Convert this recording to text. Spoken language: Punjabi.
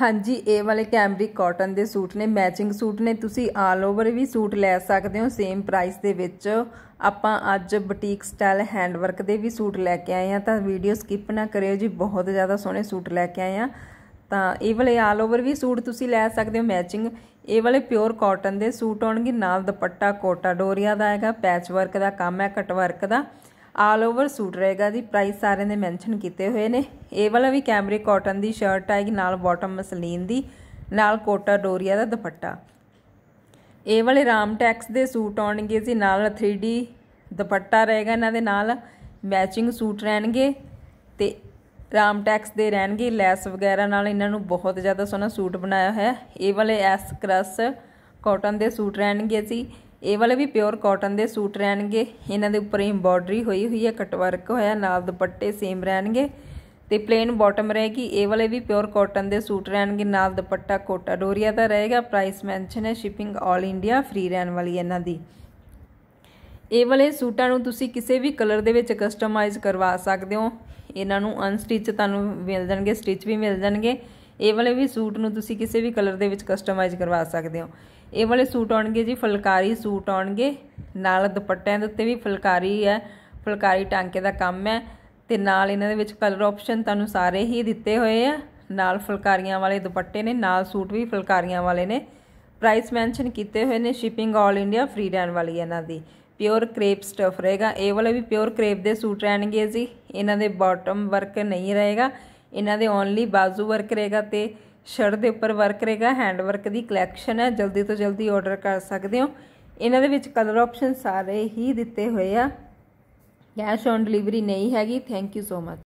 ਹਾਂਜੀ ਇਹ ਵਾਲੇ ਕੈਮਰਿਕ ਕਾਟਨ ਦੇ ਸੂਟ ਨੇ ਮੈਚਿੰਗ ਸੂਟ ਨੇ ਤੁਸੀਂ ਆਲ ਓਵਰ ਵੀ ਸੂਟ ਲੈ ਸਕਦੇ ਹੋ ਸੇਮ ਪ੍ਰਾਈਸ ਦੇ ਵਿੱਚ ਆਪਾਂ ਅੱਜ ਬੁਟੀਕ ਸਟਾਈਲ ਹੈਂਡਵਰਕ ਦੇ ਵੀ ਸੂਟ ਲੈ ਕੇ ਆਏ ਆ ਤਾਂ ਵੀਡੀਓ ਸਕਿਪ ਨਾ ਕਰਿਓ ਜੀ ਬਹੁਤ ਜ਼ਿਆਦਾ ਸੋਹਣੇ ਸੂਟ ਲੈ ਕੇ ਆਏ ਆ ਤਾਂ ਇਹ ਵਾਲੇ ਆਲ ਓਵਰ ਵੀ ਸੂਟ ਤੁਸੀਂ ਲੈ ਸਕਦੇ ਹੋ ਮੈਚਿੰਗ ਇਹ ਵਾਲੇ ਪਿਓਰ ਕਾਟਨ ਦੇ ਸੂਟ ਆਉਣਗੇ ਨਾਲ ਦੁਪੱਟਾ ਕੋਟਾ ਡੋਰੀਆ ਦਾ ਆਏਗਾ ਪੈਚ ਵਰਕ ਦਾ ਕੰਮ ਹੈ ਕਟ ਵਰਕ ਦਾ ਆਲ ਓਵਰ ਸੂਟ ਰਹੇਗਾ ਜੀ ਪ੍ਰਾਈਸ ਸਾਰਿਆਂ ਦੇ ਮੈਂਸ਼ਨ ਕੀਤੇ ਹੋਏ ਨੇ ਇਹ ਵਾਲਾ ਵੀ ਕੈਮਰੇ ਕਾਟਨ ਦੀ ਸ਼ਰਟ ਆਏਗੀ ਨਾਲ ਬਾਟਮ ਮਸਲੀਨ ਦੀ ਨਾਲ ਕੋਟਾ ਡੋਰੀਆ ਦਾ ਦੁਪੱਟਾ ਇਹ ਵਾਲੇ ਰਾਮ ਟੈਕਸ ਦੇ ਸੂਟ ਆਉਣਗੇ ਜੀ ਨਾਲ 3D ਦੁਪੱਟਾ ਰਹੇਗਾ ਇਹਨਾਂ ਦੇ ਨਾਲ ਮੈਚਿੰਗ ਸੂਟ ਰਹਿਣਗੇ ਤੇ ਰਾਮ ਟੈਕਸ ਦੇ ਰਹਿਣਗੇ ਲੈਸ ਵਗੈਰਾ ਨਾਲ ਇਹਨਾਂ ਨੂੰ ਬਹੁਤ ਜ਼ਿਆਦਾ ਸੋਹਣਾ ਸੂਟ ਬਣਾਇਆ ਹੋਇਆ ਇਹ ਵਾਲੇ ਐਸ ਕ੍ਰਸ ਕਾਟਨ ਦੇ ਸੂਟ ਰਹਿਣਗੇ ਜੀ ਇਹ ਵਾਲੇ ਵੀ ਪਿਓਰ ਕਾਟਨ ਦੇ ਸੂਟ ਰਹਿਣਗੇ ਇਹਨਾਂ ਦੇ ਉੱਪਰ ਐਮਬੋਡਰੀ ਹੋਈ ਹੋਈ ਹੈ ਕਟਵਰਕ ਹੋਇਆ ਨਾਲ ਦੁਪੱਟੇ ਸੇਮ ਰਹਿਣਗੇ ਤੇ ਪਲੇਨ ਬਾਟਮ ਰਹੇਗੀ ਇਹ ਵਾਲੇ ਵੀ ਪਿਓਰ ਕਾਟਨ ਦੇ ਸੂਟ ਰਹਿਣਗੇ ਨਾਲ ਦੁਪੱਟਾ ਕੋਟਾ ਡੋਰੀਆ ਦਾ ਰਹੇਗਾ ਪ੍ਰਾਈਸ ਮੈਂਸ਼ਨ ਹੈ ਸ਼ਿਪਿੰਗ 올 ਇੰਡੀਆ ਫ੍ਰੀ ਰਹਿਣ ਵਾਲੀ ਇਹਨਾਂ ਦੀ ਇਹ ਵਾਲੇ ਸੂਟਾਂ ਨੂੰ ਤੁਸੀਂ ਕਿਸੇ ਵੀ ਕਲਰ ਦੇ ਵਿੱਚ ਕਸਟਮਾਈਜ਼ ਕਰਵਾ ਸਕਦੇ ਹੋ ਇਹਨਾਂ ਨੂੰ ਅਨਸਟਿਚ ਤੁਹਾਨੂੰ ਮਿਲ ਜਾਣਗੇ ਸਟਿਚ ਵੀ ਮਿਲ ਜਾਣਗੇ ਇਹ ਵਾਲੇ ਵੀ ਸੂਟ ਨੂੰ ਤੁਸੀਂ ਕਿਸੇ ਵੀ ਕਲਰ ਦੇ ਵਿੱਚ ਕਸਟਮਾਈਜ਼ ਕਰਵਾ ਸਕਦੇ ਹੋ ਇਹ ਵਾਲੇ ਸੂਟ ਆਉਣਗੇ ਜੀ ਫਲਕਾਰੀ ਸੂਟ ਆਉਣਗੇ ਨਾਲ ਦੁਪੱਟਿਆਂ ਦੇ ਉੱਤੇ ਵੀ ਫਲਕਾਰੀ ਹੈ ਫਲਕਾਰੀ ਟਾਂਕੇ ਦਾ ਕੰਮ ਹੈ ਤੇ ਨਾਲ ਇਹਨਾਂ ਦੇ ਵਿੱਚ ਕਲਰ ਆਪਸ਼ਨ ਤੁਹਾਨੂੰ ਸਾਰੇ ਹੀ ਦਿੱਤੇ ਹੋਏ ਆ ਨਾਲ ਫਲਕਾਰੀਆਂ ਵਾਲੇ ਦੁਪੱਟੇ ਨੇ ਨਾਲ ਸੂਟ ਵੀ ਫਲਕਾਰੀਆਂ ਵਾਲੇ ਨੇ ਪ੍ਰਾਈਸ ਮੈਂਸ਼ਨ ਕੀਤੇ ਹੋਏ ਨੇ ਸ਼ਿਪਿੰਗ ਆਲ ਇੰਡੀਆ ਫ੍ਰੀ ਰਹਿਣ ਵਾਲੀ ਇਹਨਾਂ ਦੀ ਪਿਓਰ ਕ੍ਰੇਪ ਸਟਫ ਰਹੇਗਾ ਇਹ ਵਾਲੇ ਵੀ ਪਿਓਰ ਕ੍ਰੇਪ ਦੇ ਸੂਟ ਰਹਿਣਗੇ ਜੀ ਇਹਨਾਂ ਦੇ ਬਾਟਮ ਵਰਕ ਨਹੀਂ ਰਹੇਗਾ ਇਹਨਾਂ ਦੇ ਓਨਲੀ ਬਾਜ਼ੂ ਵਰਕ ਰਹੇਗਾ ਤੇ ਸ਼ਰਟ ਦੇ ਉੱਪਰ ਵਰਕ ਰਹੇਗਾ ਹੈਂਡ ਵਰਕ ਦੀ ਕਲੈਕਸ਼ਨ ਹੈ ਜਲਦੀ ਤੋਂ ਜਲਦੀ ਆਰਡਰ ਕਰ ਸਕਦੇ ਹੋ ਇਹਨਾਂ ਦੇ ਵਿੱਚ ਕਲਰ ਆਪਸ਼ਨ ਸਾਰੇ ਹੀ ਦਿੱਤੇ ਹੋਏ ਆ ਕੈਸ਼ ਔਨ ਡਿਲੀਵਰੀ ਨਹੀਂ ਹੈਗੀ ਥੈਂਕ ਯੂ ਸੋ ਮਚ